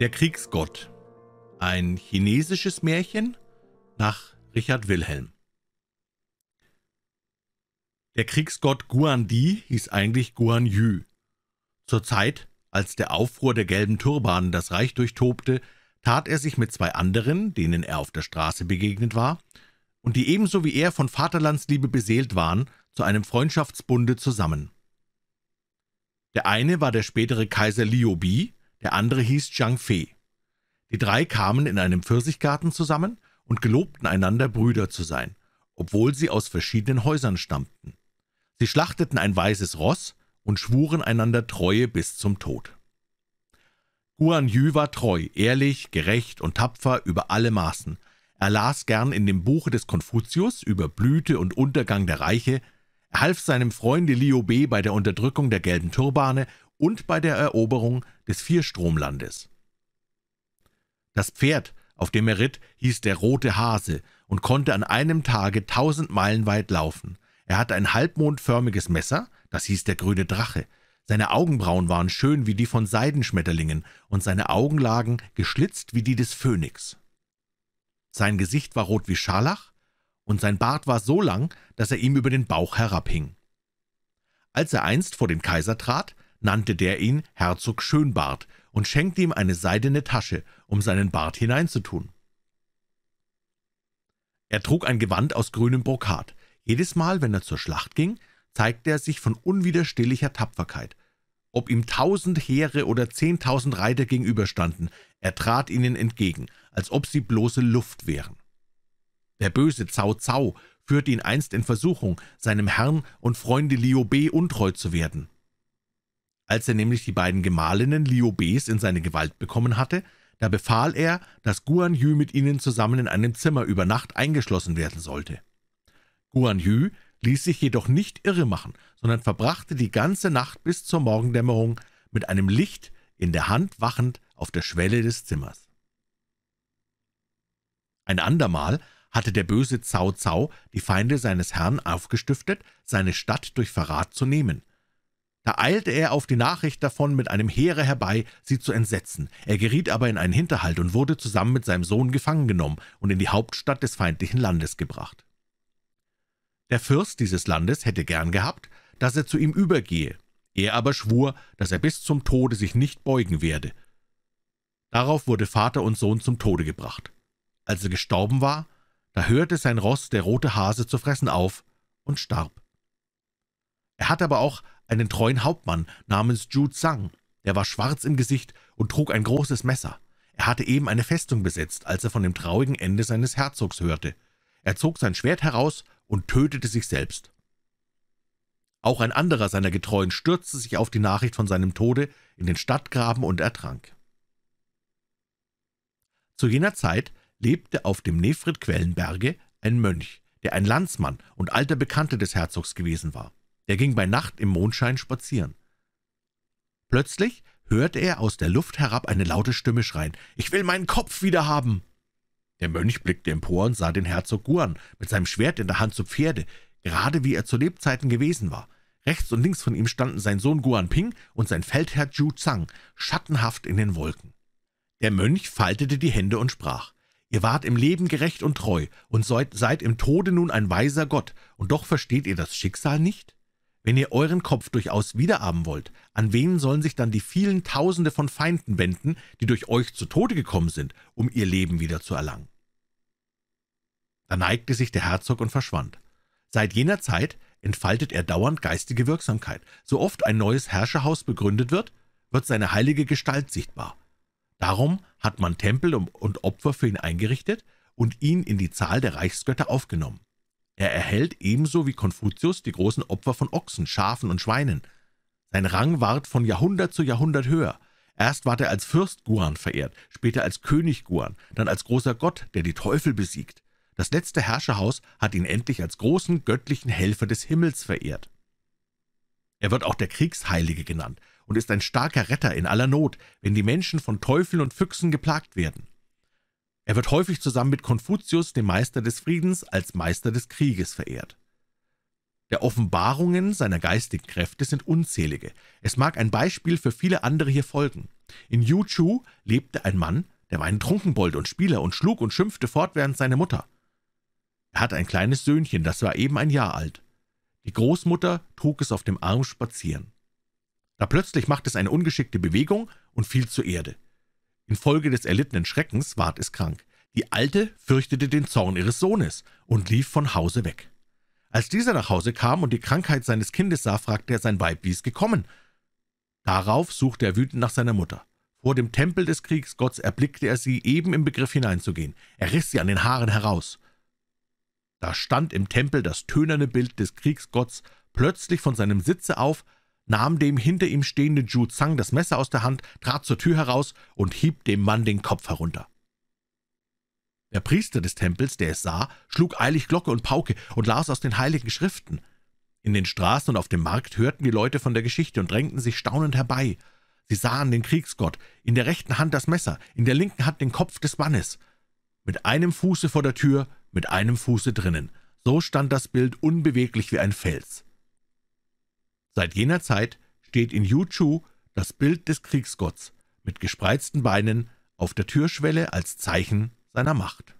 Der Kriegsgott. Ein chinesisches Märchen nach Richard Wilhelm. Der Kriegsgott Guan Di hieß eigentlich Guan Yu. Zur Zeit, als der Aufruhr der gelben Turbanen das Reich durchtobte, tat er sich mit zwei anderen, denen er auf der Straße begegnet war, und die ebenso wie er von Vaterlandsliebe beseelt waren, zu einem Freundschaftsbunde zusammen. Der eine war der spätere Kaiser Liu Bi, der andere hieß Zhang Fei. Die drei kamen in einem Pfirsichgarten zusammen und gelobten einander Brüder zu sein, obwohl sie aus verschiedenen Häusern stammten. Sie schlachteten ein weißes Ross und schwuren einander Treue bis zum Tod. Guan Yu war treu, ehrlich, gerecht und tapfer über alle Maßen. Er las gern in dem Buche des Konfuzius über Blüte und Untergang der Reiche er half seinem Freunde Liu B. bei der Unterdrückung der Gelben Turbane und bei der Eroberung des Vierstromlandes. Das Pferd, auf dem er ritt, hieß der Rote Hase und konnte an einem Tage tausend Meilen weit laufen. Er hatte ein halbmondförmiges Messer, das hieß der Grüne Drache. Seine Augenbrauen waren schön wie die von Seidenschmetterlingen und seine Augen lagen geschlitzt wie die des Phönix. Sein Gesicht war rot wie Scharlach und sein Bart war so lang, dass er ihm über den Bauch herabhing. Als er einst vor den Kaiser trat, nannte der ihn Herzog Schönbart und schenkte ihm eine seidene Tasche, um seinen Bart hineinzutun. Er trug ein Gewand aus grünem Brokat. Jedes Mal, wenn er zur Schlacht ging, zeigte er sich von unwiderstehlicher Tapferkeit. Ob ihm tausend Heere oder zehntausend Reiter gegenüberstanden, er trat ihnen entgegen, als ob sie bloße Luft wären. Der böse Zau Zau führte ihn einst in Versuchung, seinem Herrn und Freunde Liu B. untreu zu werden. Als er nämlich die beiden Gemahlinnen Liu Bs in seine Gewalt bekommen hatte, da befahl er, dass Guan Yu mit ihnen zusammen in einem Zimmer über Nacht eingeschlossen werden sollte. Guan Yu ließ sich jedoch nicht irre machen, sondern verbrachte die ganze Nacht bis zur Morgendämmerung mit einem Licht in der Hand wachend auf der Schwelle des Zimmers. Ein andermal hatte der böse Zau Zau die Feinde seines Herrn aufgestiftet, seine Stadt durch Verrat zu nehmen. Da eilte er auf die Nachricht davon mit einem Heere herbei, sie zu entsetzen. Er geriet aber in einen Hinterhalt und wurde zusammen mit seinem Sohn gefangen genommen und in die Hauptstadt des feindlichen Landes gebracht. Der Fürst dieses Landes hätte gern gehabt, dass er zu ihm übergehe, er aber schwur, dass er bis zum Tode sich nicht beugen werde. Darauf wurde Vater und Sohn zum Tode gebracht. Als er gestorben war, da hörte sein Ross, der rote Hase, zu fressen auf und starb. Er hatte aber auch einen treuen Hauptmann namens Jude Sang, der war schwarz im Gesicht und trug ein großes Messer. Er hatte eben eine Festung besetzt, als er von dem traurigen Ende seines Herzogs hörte. Er zog sein Schwert heraus und tötete sich selbst. Auch ein anderer seiner Getreuen stürzte sich auf die Nachricht von seinem Tode in den Stadtgraben und ertrank. Zu jener Zeit lebte auf dem Nefrit Quellenberge ein Mönch, der ein Landsmann und alter Bekannter des Herzogs gewesen war. Er ging bei Nacht im Mondschein spazieren. Plötzlich hörte er aus der Luft herab eine laute Stimme schreien, »Ich will meinen Kopf wieder haben!« Der Mönch blickte empor und sah den Herzog Guan mit seinem Schwert in der Hand zu Pferde, gerade wie er zu Lebzeiten gewesen war. Rechts und links von ihm standen sein Sohn Guan Ping und sein Feldherr Zhu Zhang, schattenhaft in den Wolken. Der Mönch faltete die Hände und sprach, Ihr wart im Leben gerecht und treu und seid im Tode nun ein weiser Gott, und doch versteht ihr das Schicksal nicht? Wenn ihr euren Kopf durchaus wiederhaben wollt, an wen sollen sich dann die vielen Tausende von Feinden wenden, die durch euch zu Tode gekommen sind, um ihr Leben wieder zu erlangen? Da neigte sich der Herzog und verschwand. Seit jener Zeit entfaltet er dauernd geistige Wirksamkeit. So oft ein neues Herrscherhaus begründet wird, wird seine heilige Gestalt sichtbar. Darum hat man Tempel und Opfer für ihn eingerichtet und ihn in die Zahl der Reichsgötter aufgenommen. Er erhält ebenso wie Konfuzius die großen Opfer von Ochsen, Schafen und Schweinen. Sein Rang ward von Jahrhundert zu Jahrhundert höher. Erst ward er als Fürst Guan verehrt, später als König Guan, dann als großer Gott, der die Teufel besiegt. Das letzte Herrscherhaus hat ihn endlich als großen göttlichen Helfer des Himmels verehrt. Er wird auch der Kriegsheilige genannt und ist ein starker Retter in aller Not, wenn die Menschen von Teufeln und Füchsen geplagt werden. Er wird häufig zusammen mit Konfuzius, dem Meister des Friedens, als Meister des Krieges verehrt. Der Offenbarungen seiner geistigen Kräfte sind unzählige. Es mag ein Beispiel für viele andere hier folgen. In Yuchu lebte ein Mann, der war ein Trunkenbold und Spieler und schlug und schimpfte fortwährend seine Mutter. Er hatte ein kleines Söhnchen, das war eben ein Jahr alt. Die Großmutter trug es auf dem Arm spazieren. Da plötzlich machte es eine ungeschickte Bewegung und fiel zur Erde. Infolge des erlittenen Schreckens ward es krank. Die Alte fürchtete den Zorn ihres Sohnes und lief von Hause weg. Als dieser nach Hause kam und die Krankheit seines Kindes sah, fragte er sein Weib, wie es gekommen. Darauf suchte er wütend nach seiner Mutter. Vor dem Tempel des Kriegsgotts erblickte er sie eben im Begriff hineinzugehen. Er riss sie an den Haaren heraus. Da stand im Tempel das tönerne Bild des Kriegsgotts plötzlich von seinem Sitze auf, nahm dem hinter ihm stehenden Ju Zhang das Messer aus der Hand, trat zur Tür heraus und hieb dem Mann den Kopf herunter. Der Priester des Tempels, der es sah, schlug eilig Glocke und Pauke und las aus den heiligen Schriften. In den Straßen und auf dem Markt hörten die Leute von der Geschichte und drängten sich staunend herbei. Sie sahen den Kriegsgott, in der rechten Hand das Messer, in der linken Hand den Kopf des Mannes. Mit einem Fuße vor der Tür, mit einem Fuße drinnen. So stand das Bild unbeweglich wie ein Fels. Seit jener Zeit steht in Yuchu das Bild des Kriegsgotts mit gespreizten Beinen auf der Türschwelle als Zeichen seiner Macht